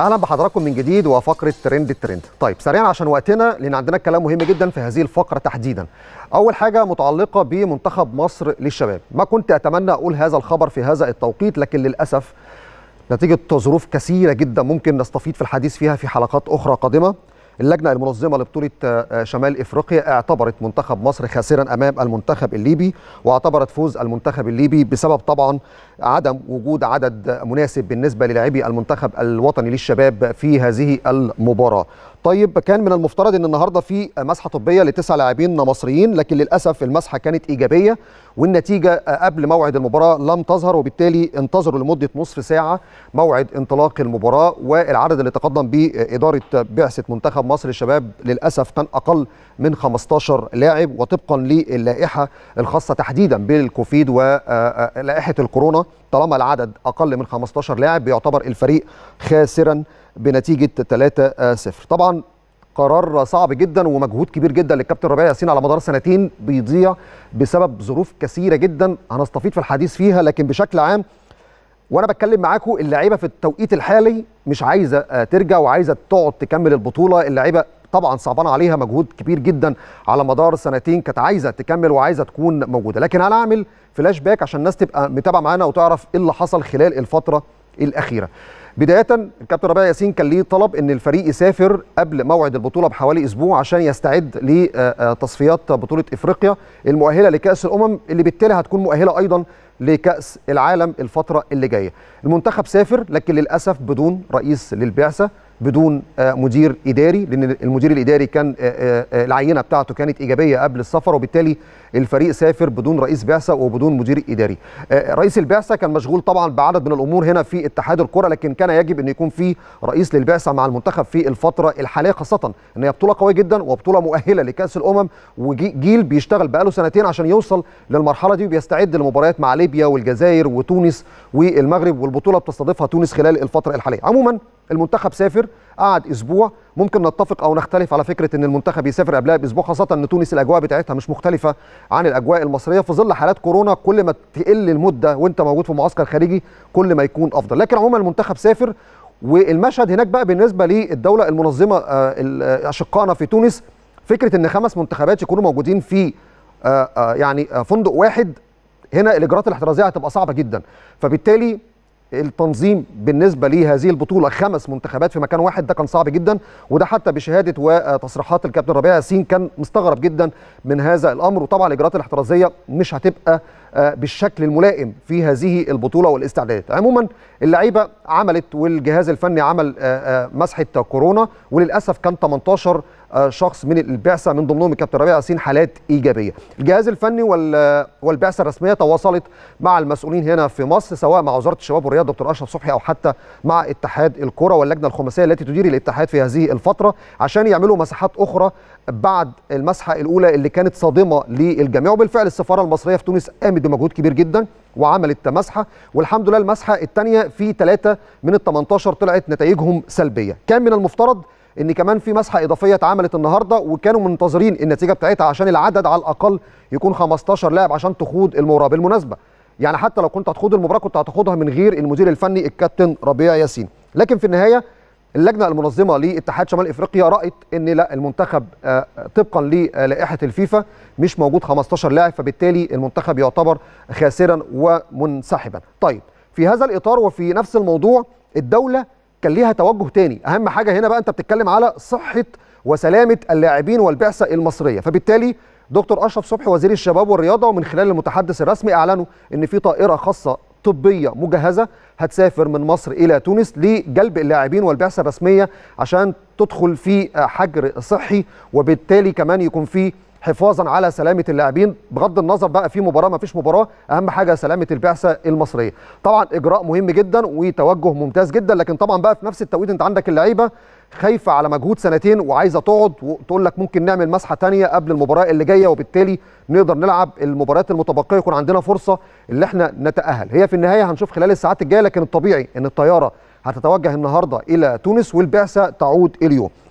اهلا بحضراتكم من جديد وفقره ترند الترند طيب سريعا عشان وقتنا لان عندنا كلام مهم جدا في هذه الفقره تحديدا اول حاجه متعلقه بمنتخب مصر للشباب ما كنت اتمنى اقول هذا الخبر في هذا التوقيت لكن للاسف نتيجه ظروف كثيره جدا ممكن نستفيد في الحديث فيها في حلقات اخرى قادمه اللجنة المنظمة لبطولة آه، شمال إفريقيا اعتبرت منتخب مصر خاسرا أمام المنتخب الليبي واعتبرت فوز المنتخب الليبي بسبب طبعا عدم وجود عدد مناسب بالنسبة للاعبي المنتخب الوطني للشباب في هذه المباراة طيب كان من المفترض ان النهارده في مسحه طبيه لتسع لاعبين مصريين لكن للاسف المسحه كانت ايجابيه والنتيجه قبل موعد المباراه لم تظهر وبالتالي انتظروا لمده نصف ساعه موعد انطلاق المباراه والعدد اللي تقدم به اداره بعثه منتخب مصر الشباب للاسف كان اقل من 15 لاعب وطبقا للائحه الخاصه تحديدا بالكوفيد ولائحه الكورونا طالما العدد اقل من 15 لاعب بيعتبر الفريق خاسرا بنتيجه 3-0 طبعا قرار صعب جدا ومجهود كبير جدا للكابتن ربيع ياسين على مدار سنتين بيضيع بسبب ظروف كثيره جدا هنستفيد في الحديث فيها لكن بشكل عام وانا بتكلم معاكم اللعيبه في التوقيت الحالي مش عايزه آه، ترجع وعايزه تقعد تكمل البطوله اللعيبه طبعا صعبان عليها مجهود كبير جدا على مدار سنتين كانت عايزه تكمل وعايزه تكون موجوده لكن هنعمل فلاش باك عشان الناس تبقى متابعه معانا وتعرف ايه اللي حصل خلال الفتره الاخيره بدايه الكابتن ربيع ياسين كان ليه طلب ان الفريق يسافر قبل موعد البطوله بحوالي اسبوع عشان يستعد لتصفيات آه، آه، بطوله افريقيا المؤهله لكاس الامم اللي بالتالي هتكون مؤهله ايضا لكاس العالم الفتره اللي جايه المنتخب سافر لكن للاسف بدون رئيس للبعثه بدون آه، مدير اداري لان المدير الاداري كان آه، آه، العينه بتاعته كانت ايجابيه قبل السفر وبالتالي الفريق سافر بدون رئيس بعثه وبدون مدير اداري. رئيس البعثه كان مشغول طبعا بعدد من الامور هنا في اتحاد الكره لكن كان يجب ان يكون في رئيس للبعثه مع المنتخب في الفتره الحاليه خاصه ان هي بطوله قويه جدا وبطوله مؤهله لكاس الامم وجيل بيشتغل بقاله سنتين عشان يوصل للمرحله دي وبيستعد لمباريات مع ليبيا والجزائر وتونس والمغرب والبطوله بتستضيفها تونس خلال الفتره الحاليه. عموما المنتخب سافر قعد اسبوع ممكن نتفق او نختلف على فكره ان المنتخب يسافر قبلها باسبوع خاصه ان تونس الاجواء بتاعتها مش مختلفه عن الاجواء المصريه في ظل حالات كورونا كل ما تقل المده وانت موجود في معسكر خارجي كل ما يكون افضل لكن عموما المنتخب سافر والمشهد هناك بقى بالنسبه للدوله المنظمه آه، آه، اشقائنا في تونس فكره ان خمس منتخبات يكونوا موجودين في آه، يعني فندق واحد هنا الاجراءات الاحترازيه هتبقى صعبه جدا فبالتالي التنظيم بالنسبه لهذه البطوله خمس منتخبات في مكان واحد ده كان صعب جدا وده حتى بشهاده وتصريحات الكابتن ربيع ياسين كان مستغرب جدا من هذا الامر وطبعا الاجراءات الاحترازيه مش هتبقى آه، بالشكل الملائم في هذه البطوله والاستعدادات عموما اللعيبه عملت والجهاز الفني عمل آه، آه، مسحه كورونا وللاسف كان 18 شخص من البعثه من ضمنهم الكابتن ربيع ياسين حالات ايجابيه الجهاز الفني والبعثه الرسميه تواصلت مع المسؤولين هنا في مصر سواء مع وزاره الشباب والرياضه دكتور اشرف صبحي او حتى مع اتحاد الكره واللجنه الخماسيه التي تدير الاتحاد في هذه الفتره عشان يعملوا مساحات اخرى بعد المسحه الاولى اللي كانت صادمه للجميع وبالفعل السفاره المصريه في تونس قامت بتبذل مجهود كبير جدا وعملت تمسحه والحمد لله المسحه الثانيه في ثلاثه من ال 18 طلعت نتائجهم سلبيه كان من المفترض ان كمان في مسحه اضافيه اتعملت النهارده وكانوا منتظرين النتيجه بتاعتها عشان العدد على الاقل يكون 15 لاعب عشان تخوض المباراه بالمناسبه يعني حتى لو كنت هتخوض المباراه كنت هتخوضها من غير المدير الفني الكابتن ربيع ياسين لكن في النهايه اللجنه المنظمه لاتحاد شمال افريقيا رات ان لا المنتخب آه، طبقا للائحه الفيفا مش موجود 15 لاعب فبالتالي المنتخب يعتبر خاسرا ومنسحبا طيب في هذا الاطار وفي نفس الموضوع الدوله كان ليها توجه تاني اهم حاجه هنا بقى انت بتتكلم على صحه وسلامه اللاعبين والبعثه المصريه فبالتالي دكتور اشرف صبحي وزير الشباب والرياضه ومن خلال المتحدث الرسمي اعلنوا ان في طائره خاصه طبيه مجهزه هتسافر من مصر الى تونس لجلب اللاعبين والبعثه الرسميه عشان تدخل في حجر صحي وبالتالي كمان يكون في حفاظا على سلامه اللاعبين بغض النظر بقى في مباراه ما فيش مباراه اهم حاجه سلامه البعثه المصريه طبعا اجراء مهم جدا وتوجه ممتاز جدا لكن طبعا بقى في نفس التوقيت انت عندك اللعيبه خايفه على مجهود سنتين وعايزه تقعد وتقول لك ممكن نعمل مسحه ثانيه قبل المباراه اللي جايه وبالتالي نقدر نلعب المباريات المتبقيه يكون عندنا فرصه اللي احنا نتاهل هي في النهايه هنشوف خلال الساعات الجايه لكن الطبيعي ان الطياره هتتوجه النهارده الى تونس والبعثه تعود اليوم